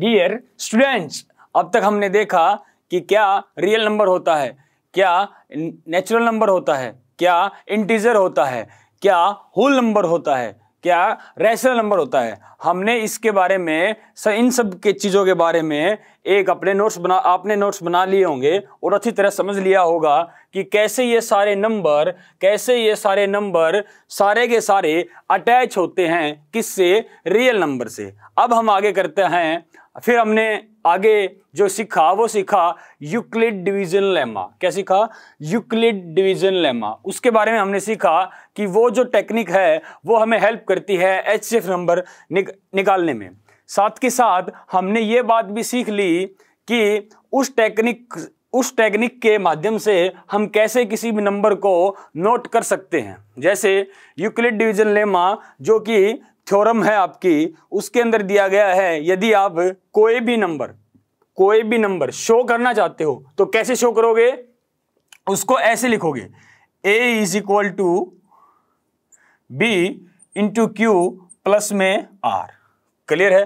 dear students अब तक हमने देखा कि क्या रियल नंबर होता है क्या नेचुरल नंबर होता है क्या इंटीजर होता है क्या होल नंबर होता है क्या रैशनल नंबर होता है हमने इसके बारे में सर इन सब के चीज़ों के बारे में एक अपने नोट्स बना आपने नोट्स बना लिए होंगे और अच्छी तरह समझ लिया होगा कि कैसे ये सारे नंबर कैसे ये सारे नंबर सारे के सारे अटैच होते हैं किससे रियल नंबर से अब हम आगे करते हैं फिर हमने आगे जो सीखा वो सीखा यूक्लिड डिवीजन लेमा क्या सीखा यूक्लिड डिवीजन लेमा उसके बारे में हमने सीखा कि वो जो टेक्निक है वो हमें हेल्प करती है एच नंबर निक, निकालने में साथ के साथ हमने ये बात भी सीख ली कि उस टेक्निक उस टेक्निक के माध्यम से हम कैसे किसी भी नंबर को नोट कर सकते हैं जैसे यूक्लिड डिवीजन लेमा जो कि थ्योरम है आपकी उसके अंदर दिया गया है यदि आप कोई भी नंबर कोई भी नंबर शो करना चाहते हो तो कैसे शो करोगे उसको ऐसे लिखोगे A is equal to B into Q plus में आर क्लियर है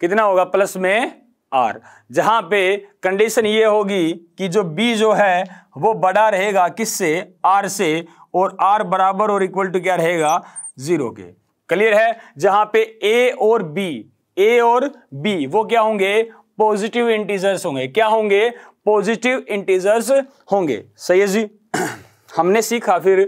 कितना होगा प्लस में आर जहां पे कंडीशन ये होगी कि जो बी जो है वो बड़ा रहेगा किससे आर से और आर बराबर और इक्वल टू क्या रहेगा जीरो के क्लियर है जहां पे ए और बी ए और बी वो क्या होंगे पॉजिटिव इंटीजर्स होंगे क्या होंगे पॉजिटिव इंटीजर्स होंगे सही है जी हमने सीखा फिर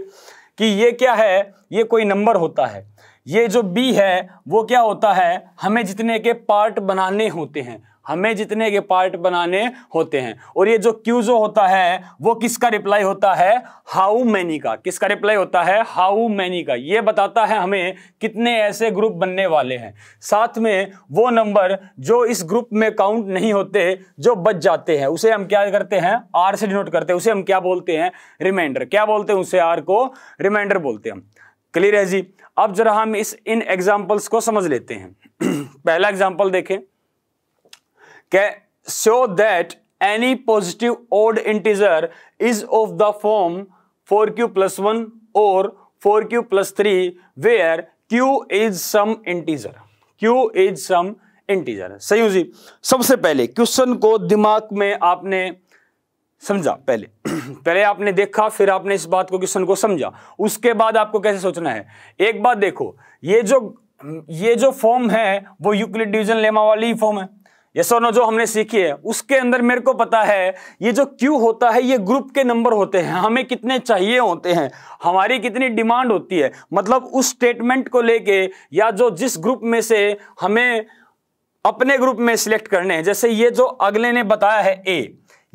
कि ये क्या है ये कोई नंबर होता है ये जो बी है वो क्या होता है हमें जितने के पार्ट बनाने होते हैं हमें जितने के पार्ट बनाने होते हैं और ये जो क्यू जो होता है वो किसका रिप्लाई होता है हाउ मैनी का किसका रिप्लाई होता है हाउ मैनी का ये बताता है हमें कितने ऐसे ग्रुप बनने वाले हैं साथ में वो नंबर जो इस ग्रुप में काउंट नहीं होते जो बच जाते हैं उसे हम क्या करते हैं आर से डिनोट करते हैं उसे हम क्या बोलते हैं रिमाइंडर क्या बोलते हैं उसे आर को रिमाइंडर बोलते हैं क्लियर है जी अब जरा हम इस इन एग्जाम्पल्स को समझ लेते हैं पहला एग्जाम्पल देखें Okay, show that any positive odd integer is of the form 4q one और four Q plus three where Q is some integer Q is some integer सही जी सबसे पहले क्वेश्चन को दिमाग में आपने समझा पहले पहले आपने देखा फिर आपने इस बात को क्वेश्चन को समझा उसके बाद आपको कैसे सोचना है एक बात देखो ये जो ये जो फॉर्म है वो यूक्लिड डिवीजन लेमा वाली फॉर्म है और सोनो जो हमने सीखी है उसके अंदर मेरे को पता है ये जो क्यू होता है ये ग्रुप के नंबर होते हैं हमें कितने चाहिए होते हैं हमारी कितनी डिमांड होती है मतलब उस स्टेटमेंट को लेके या जो जिस ग्रुप में से हमें अपने ग्रुप में सिलेक्ट करने हैं जैसे ये जो अगले ने बताया है ए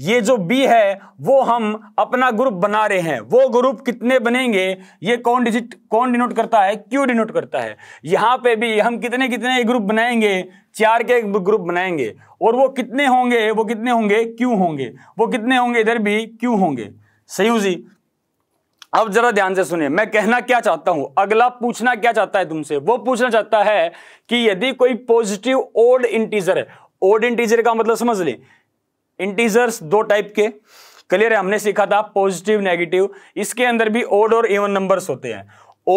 ये जो बी है वो हम अपना ग्रुप बना रहे हैं वो ग्रुप कितने बनेंगे ये कौन डिजिट कौन डिनोट करता है क्यू डिनोट करता है यहाँ पे भी हम कितने कितने ग्रुप बनाएंगे चार के ग्रुप बनाएंगे और वो कितने होंगे वो कितने होंगे क्यू होंगे वो कितने होंगे इधर भी क्यू होंगे सयू जी अब जरा ध्यान से सुनिए मैं कहना क्या चाहता हूं अगला पूछना क्या चाहता है तुमसे वो पूछना चाहता है कि यदि कोई पॉजिटिव ओड इंटीजर है ओड इंटीजर का मतलब समझ लें इंटीजर्स दो टाइप के क्लियर है हमने सीखा था पॉजिटिव नेगेटिव इसके अंदर भी ओड और इवन नंबर्स होते हैं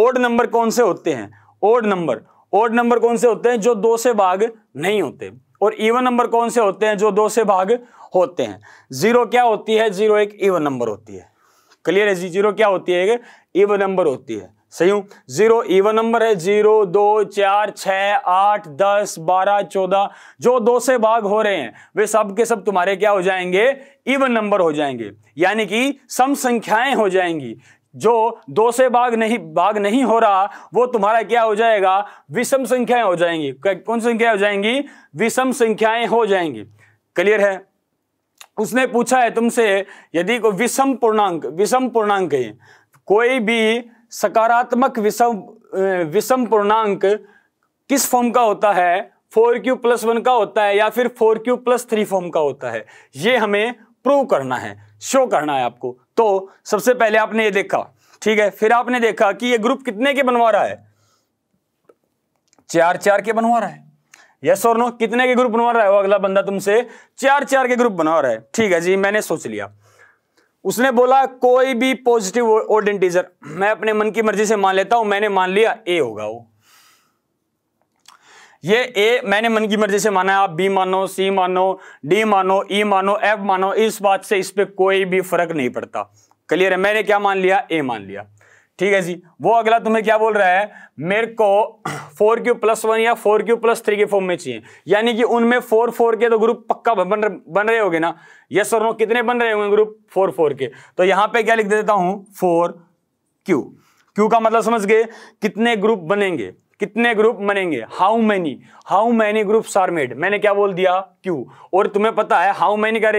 ओड नंबर कौन से होते हैं ओड नंबर ओड नंबर कौन से होते हैं जो दो से भाग नहीं होते और इवन नंबर कौन से होते हैं जो दो से भाग होते हैं जीरो क्या होती है जीरो एक इवन नंबर होती है क्लियर है जी जीरो क्या होती है इवन नंबर होती है सही हूं जीरो इवन नंबर है जीरो दो चार छ आठ दस बारह चौदह जो दो से भाग हो रहे हैं वे सब के सब तुम्हारे क्या हो जाएंगे इवन नंबर हो जाएंगे यानी कि सम संख्याएं हो जाएंगी जो दो से भाग नहीं भाग नहीं हो रहा वो तुम्हारा क्या हो जाएगा विषम संख्याएं हो जाएंगी कौन संख्या हो जाएंगी विषम संख्याएं हो जाएंगी क्लियर है उसने पूछा है तुमसे यदि को विषम पूर्णांक विषम पूर्णांक है कोई भी सकारात्मक विषम विषम पूर्णांक किस फॉर्म का होता है फोर क्यू प्लस वन का होता है या फिर four Q plus three form का होता है ये हमें प्रूव करना है शो करना है आपको तो सबसे पहले आपने ये देखा ठीक है फिर आपने देखा कि ये ग्रुप कितने के बनवा रहा है चार चार के बनवा रहा है यस और नो कितने के ग्रुप बनवा रहा है वो अगला बंदा तुमसे चार चार के ग्रुप बनवा रहा है ठीक है जी मैंने सोच लिया उसने बोला कोई भी पॉजिटिव ओड इंटीजर मैं अपने मन की मर्जी से मान लेता हूं मैंने मान लिया ए होगा वो ये ए मैंने मन की मर्जी से माना है आप बी मानो सी मानो डी मानो ई e मानो एफ मानो इस बात से इस पर कोई भी फर्क नहीं पड़ता क्लियर है मैंने क्या मान लिया ए मान लिया ठीक है जी वो अगला तुम्हें क्या बोल रहा है मेरे को फोर क्यू प्लस वन या फोर क्यू प्लस थ्री के फॉर्म में चाहिए यानी कि उनमें फोर फोर के तो ग्रुप पक्का बन बन रहे होगे ना यस और नो कितने बन रहे होंगे ग्रुप फोर फोर के तो यहां पे क्या लिख देता हूं फोर क्यू क्यू का मतलब समझ गए कितने ग्रुप बनेंगे कितने ग्रुप बनेंगे how many how many groups are made मैंने क्या बोल दिया क्यू और तुम्हें पता है हाउ मैनी का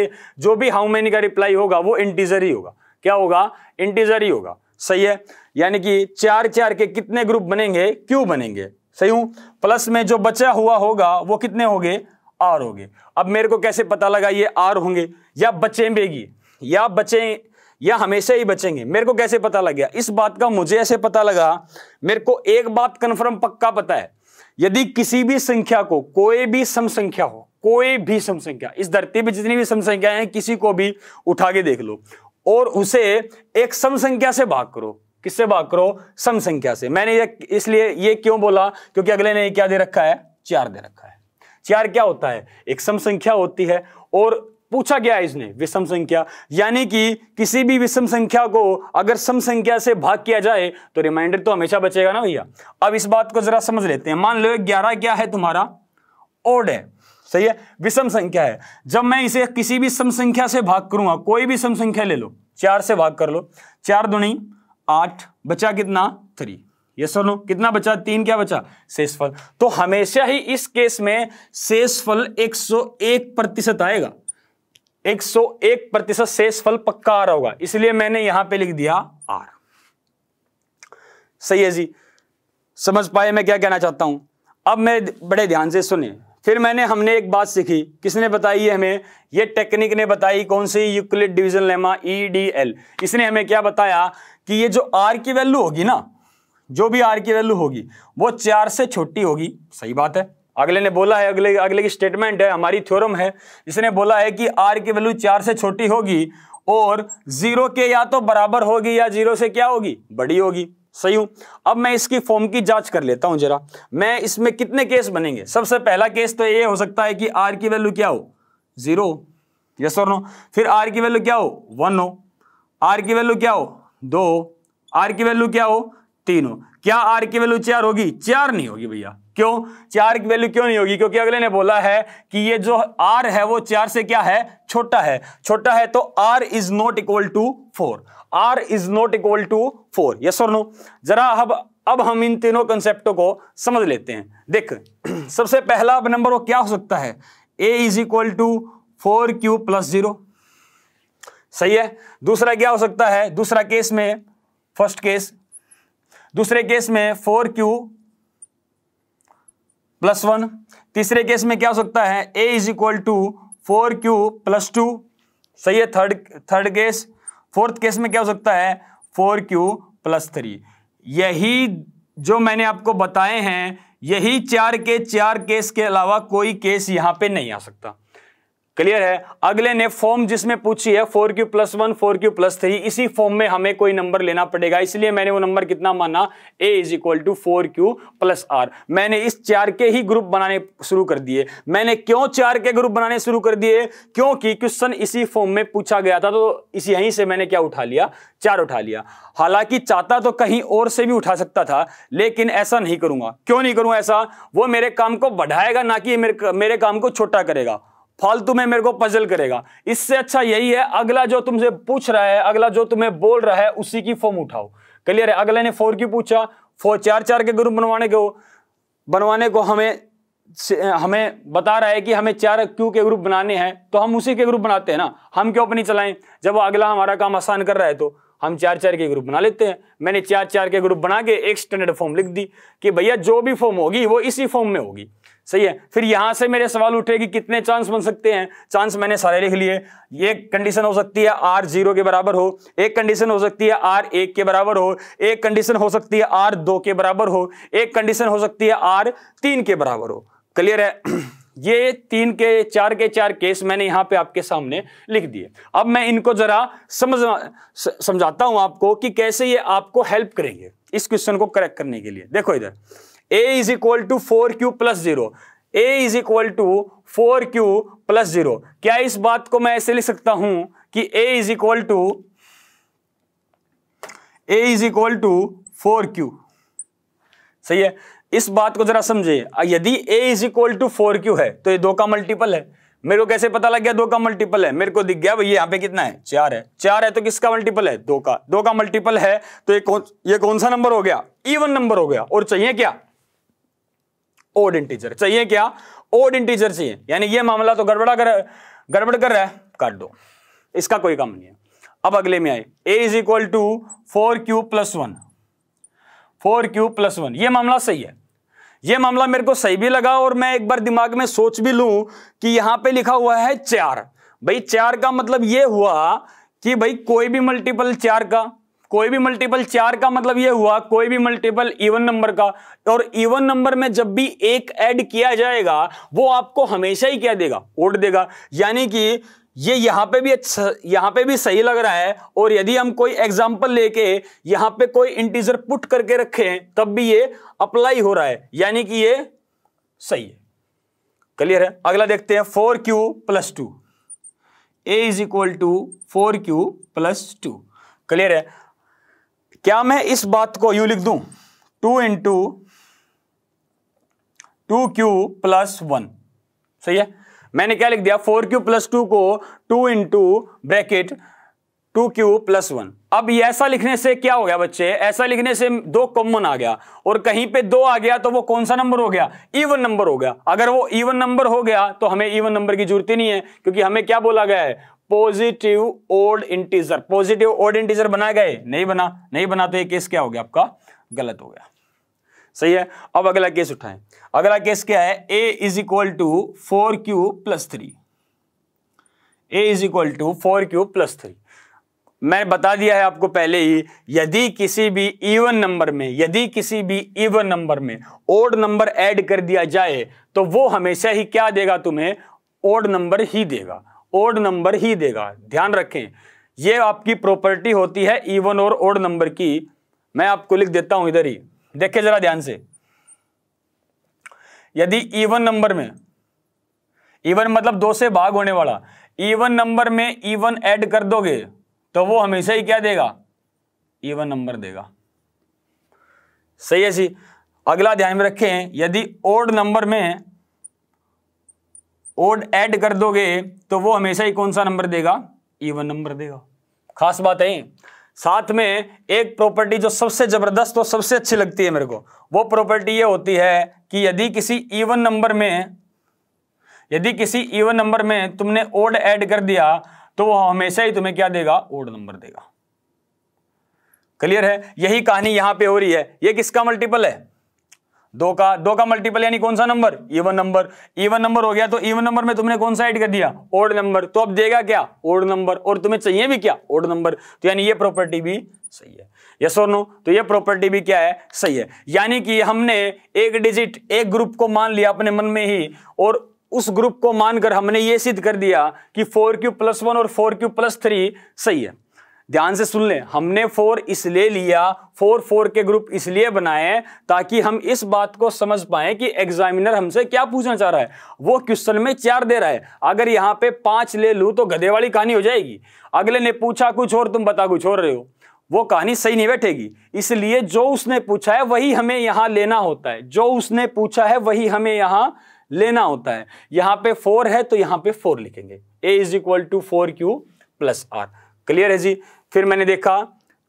जो भी हाउ मैनी का रिप्लाई होगा वो इंटीजर ही होगा क्या होगा इंटीजर ही होगा सही है यानी कि चार चार के कितने ग्रुप बनेंगे क्यू बनेंगे सही हूं प्लस में जो बचा हुआ होगा वो कितने होंगे आर होंगे अब मेरे को कैसे पता लगा ये आर होंगे या बचे बेगी या बचे या हमेशा ही बचेंगे मेरे को कैसे पता लग गया इस बात का मुझे ऐसे पता लगा मेरे को एक बात कन्फर्म पक्का पता है यदि किसी भी संख्या को कोई भी सम संख्या हो कोई भी सम संख्या इस धरती पर जितनी भी सम संख्या है किसी को भी उठा के देख लो और उसे एक सम संख्या से भाग करो किससे भाग करो सम संख्या से मैंने ये इसलिए ये क्यों बोला क्योंकि अगले ने क्या दे रखा है चार दे रखा है चार क्या होता है एक सम संख्या होती है और पूछा गया इसने विषम संख्या यानी कि किसी भी विषम संख्या को अगर सम संख्या से भाग किया जाए तो रिमाइंडर तो हमेशा बचेगा ना भैया अब इस बात को जरा समझ लेते हैं मान लो ग्यारह क्या है तुम्हारा ओड है सही है विषम संख्या है जब मैं इसे किसी भी सम संख्या से भाग करूंगा कोई भी सम संख्या ले लो चार से भाग कर लो चार दुनी आठ बचा कितना थ्री ये सुनो कितना बचा तीन क्या बचा शेषफल तो हमेशा ही इस केस में शेषफल 101 प्रतिशत आएगा 101 प्रतिशत शेषफल पक्का आ रहा होगा इसलिए मैंने यहां पे लिख दिया आर सही है जी समझ पाए मैं क्या कहना चाहता हूं अब मैं बड़े ध्यान से सुने फिर मैंने हमने एक बात सीखी किसने बताई है हमें ये टेक्निक ने बताई कौन सी Euclid division lemma E D L इसने हमें क्या बताया कि ये जो आर की वैल्यू होगी ना जो भी आर की वैल्यू होगी वो चार से छोटी होगी सही बात है अगले ने बोला है अगले अगले की स्टेटमेंट है हमारी थ्योरम है इसने बोला है कि आर की वैल्यू चार से छोटी होगी और जीरो के या तो बराबर होगी या जीरो से क्या होगी बड़ी होगी सही हूं अब मैं इसकी फॉर्म की जांच कर लेता हूं जरा मैं इसमें कितने केस बनेंगे सबसे पहला केस तो ये हो सकता है कि आर की वैल्यू क्या हो जीरो यस और नो फिर आर की वैल्यू क्या हो वन हो आर की वैल्यू क्या हो दो आर की वैल्यू क्या हो तीन हो क्या आर की वैल्यू चार होगी चार नहीं होगी भैया क्यों चार की वैल्यू क्यों नहीं होगी क्योंकि अगले ने बोला है कि ये जो आर है वो चार से क्या है छोटा है छोटा है तो R is not equal to four R is not equal to four yes और नो जरा अब अब हम इन तीनों कंसेप्टों को समझ लेते हैं देख सबसे पहला नंबर वो क्या हो सकता है A is equal to four Q plus zero सही है दूसरा क्या हो सकता है दूसरा केस में फर्स्ट केस दूसरे केस में फोर क्यू प्लस वन तीसरे केस में क्या हो सकता है A is equal to four Q plus two सही है third third case fourth case में क्या हो सकता है फोर क्यू प्लस थ्री यही जो मैंने आपको बताए हैं यही चार के चार केस के अलावा कोई केस यहां पे नहीं आ सकता क्लियर है अगले ने फॉर्म जिसमें पूछी है four Q plus one four Q plus three इसी फॉर्म में हमें कोई नंबर लेना पड़ेगा इसलिए मैंने वो नंबर कितना माना A is equal to four Q plus R मैंने इस चार के ही ग्रुप बनाने शुरू कर दिए मैंने क्यों चार के ग्रुप बनाने शुरू कर दिए क्योंकि क्वेश्चन इसी फॉर्म में पूछा गया था तो इसी यहीं से मैंने क्या उठा लिया चार उठा लिया हालांकि चाहता तो कहीं और से भी उठा सकता था लेकिन ऐसा नहीं करूंगा क्यों नहीं करूंगा ऐसा वो मेरे काम को बढ़ाएगा ना कि मेरे काम को छोटा करेगा फालतू में मेरे को पजल करेगा इससे अच्छा यही है अगला जो तुमसे पूछ रहा है अगला जो तुम्हें बोल रहा है उसी की फॉर्म उठाओ क्लियर है अगले ने फोर की पूछा फोर चार चार के ग्रुप बनवाने को बनवाने को हमें हमें बता रहा है कि हमें चार क्यू के ग्रुप बनाने हैं तो हम उसी के ग्रुप बनाते हैं ना हम क्यों अपनी चलाएं जब अगला हमारा काम आसान कर रहा है तो हम चार चार के ग्रुप बना लेते हैं मैंने चार चार के ग्रुप बना के एक स्टैंडर्ड फॉर्म लिख दी कि भैया जो भी फॉर्म होगी वो इसी फॉर्म में होगी सही है फिर यहां से मेरे सवाल उठे कि कितने चांस बन सकते हैं चांस मैंने सारे लिख लिए एक कंडीशन हो सकती है आर जीरो के बराबर हो एक कंडीशन हो सकती है आर एक के बराबर हो एक कंडीशन हो सकती है आर दो के बराबर हो एक कंडीशन हो सकती है आर तीन के बराबर हो क्लियर है ये तीन के चार के चार केस मैंने यहां पे आपके सामने लिख दिए अब मैं इनको जरा समझ समझाता हूं आपको कि कैसे ये आपको हेल्प करेंगे इस क्वेश्चन को करेक्ट करने के लिए देखो इधर A is equal to four Q plus zero A is equal to four Q plus zero क्या इस बात को मैं ऐसे लिख सकता हूं कि A is equal to A is equal to four Q सही है इस बात को जरा समझिए यदि A is equal to four Q है तो ये दो का मल्टीपल है मेरे को कैसे पता लग गया दो का मल्टीपल है मेरे को दिख गया भाई यहाँ पे कितना है चार है चार है तो किसका मल्टीपल है दो का दो का मल्टीपल है तो ये कौन ये कौन सा नंबर हो गया इवन नंबर हो गया और चाहिए क्या ओड इंटीजर चाहिए क्या ओड इंटीजर चाहिए यानी ये मामला तो गड़बड़ा कर गड़बड़ कर रहा है काट दो इसका कोई काम नहीं है अब अगले में आए A is equal to four Q plus one four Q plus one ये मामला सही है ये मामला मेरे को सही भी लगा और मैं एक बार दिमाग में सोच भी लू कि यहां पे लिखा हुआ है चार भाई चार का मतलब ये हुआ कि भाई कोई भी मल्टीपल चार का कोई भी मल्टीपल चार का मतलब यह हुआ कोई भी मल्टीपल इवन नंबर का और इवन नंबर में जब भी एक ऐड किया जाएगा वो आपको हमेशा ही क्या देगा ओड देगा यानी कि ये यहां पे भी अच्छा यहां पे भी सही लग रहा है और यदि हम कोई एग्जाम्पल लेके यहां पे कोई इंटीजर पुट करके हैं तब भी ये अप्लाई हो रहा है यानी कि ये सही है क्लियर है अगला देखते हैं four Q plus two A is equal to four Q plus two clear है क्या मैं इस बात को यू लिख दू two into two Q plus one सही है मैंने क्या लिख दिया फोर क्यू प्लस टू को two into bracket two Q plus one अब ये ऐसा लिखने से क्या हो गया बच्चे ऐसा लिखने से दो कॉमन आ गया और कहीं पे दो आ गया तो वो कौन सा नंबर हो गया इवन नंबर हो गया अगर वो इवन नंबर हो गया तो हमें इवन नंबर की जरूरत ही नहीं है क्योंकि हमें क्या बोला गया है positive odd integer positive odd integer बनाए गए नहीं बना नहीं बना तो ये केस क्या हो गया आपका गलत हो गया सही है अब अगला केस उठाएं अगला केस क्या है A is equal to four Q plus three A is equal to four Q plus three मैं बता दिया है आपको पहले ही यदि किसी भी इवन नंबर में यदि किसी भी इवन नंबर में ओड नंबर ऐड कर दिया जाए तो वो हमेशा ही क्या देगा तुम्हें ओड नंबर ही देगा ओड नंबर ही देगा ध्यान रखें ये आपकी प्रॉपर्टी होती है इवन और ओड नंबर की मैं आपको लिख देता हूं इधर ही देखिए जरा ध्यान से यदि इवन नंबर में इवन मतलब दो से भाग होने वाला इवन नंबर में इवन ऐड कर दोगे तो वो हमेशा ही क्या देगा इवन नंबर देगा सही है सी अगला ध्यान में रखें यदि ओड नंबर में ओड ऐड कर दोगे तो वो हमेशा ही कौन सा नंबर देगा इवन नंबर देगा खास बात है साथ में एक प्रॉपर्टी जो सबसे ज़बरदस्त और सबसे अच्छी लगती है मेरे को वो प्रॉपर्टी ये होती है कि यदि किसी इवन नंबर में यदि किसी इवन नंबर में तुमने ओड ऐड कर दिया तो वो हमेशा ही तुम्हें क्या देगा ओड नंबर देगा क्लियर है यही कहानी यहां पे हो रही है ये किसका मल्टीपल है दो का दो का मल्टीपल यानी कौन सा number even number even number हो गया तो इवन नंबर में तुमने कौन सा ऐड कर दिया ओड नंबर तो अब देगा क्या ओड नंबर और तुम्हें चाहिए भी क्या ओड नंबर तो यानी ये प्रॉपर्टी भी सही है यस और नो तो ये प्रॉपर्टी भी क्या है सही है यानी कि हमने एक डिजिट एक ग्रुप को मान लिया अपने मन में ही और उस ग्रुप को मानकर हमने ये सिद्ध कर दिया कि फोर क्यू प्लस वन और फोर क्यू प्लस थ्री सही है ध्यान से सुन लें हमने फोर इसलिए लिया फोर फोर के ग्रुप इसलिए बनाए ताकि हम इस बात को समझ पाए कि एग्जामिनर हमसे क्या पूछना चाह रहा है वो क्वेश्चन में चार दे रहा है अगर यहाँ पे पांच ले लू तो गधे वाली कहानी हो जाएगी अगले ने पूछा कुछ और तुम बता कुछ और रहे हो वो कहानी सही नहीं बैठेगी इसलिए जो उसने पूछा है वही हमें यहाँ लेना होता है जो उसने पूछा है वही हमें यहाँ लेना होता है यहाँ पे फोर है तो यहाँ पे फोर लिखेंगे A is equal to four Q plus R clear है जी फिर मैंने देखा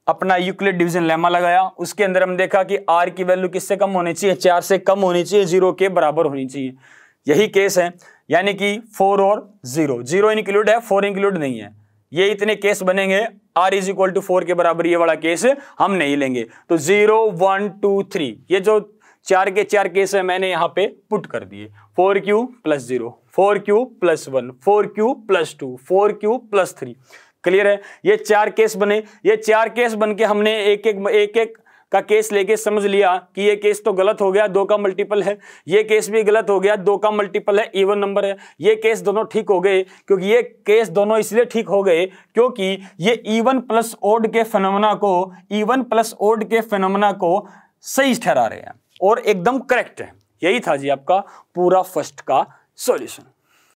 अपना यूक्लिड डिवीजन लेमा लगाया उसके अंदर हम देखा कि आर की वैल्यू किससे कम होनी चाहिए चार से कम होनी चाहिए जीरो के बराबर होनी चाहिए यही केस है यानी कि फोर और जीरो जीरो इंक्लूड है फोर इंक्लूड नहीं है ये इतने केस बनेंगे R is equal to four के बराबर ये वाला केस हम नहीं लेंगे तो जीरो वन टू थ्री ये जो चार के चार केस है मैंने यहाँ पे पुट कर दिए four Q plus zero four Q plus one four Q plus two four Q plus three clear है ये चार केस बने ये चार केस बन के हमने एक एक एक एक का केस लेके समझ लिया कि ये केस तो गलत हो गया दो का मल्टीपल है ये केस भी गलत हो गया दो का मल्टीपल है इवन नंबर है ये केस दोनों ठीक हो गए क्योंकि ये केस दोनों इसलिए ठीक हो गए क्योंकि ये इवन प्लस ओड के फेनोमेना को इवन प्लस ओड के फेनोमेना को सही ठहरा रहे हैं और एकदम करेक्ट है यही था जी आपका पूरा फर्स्ट का सोल्यूशन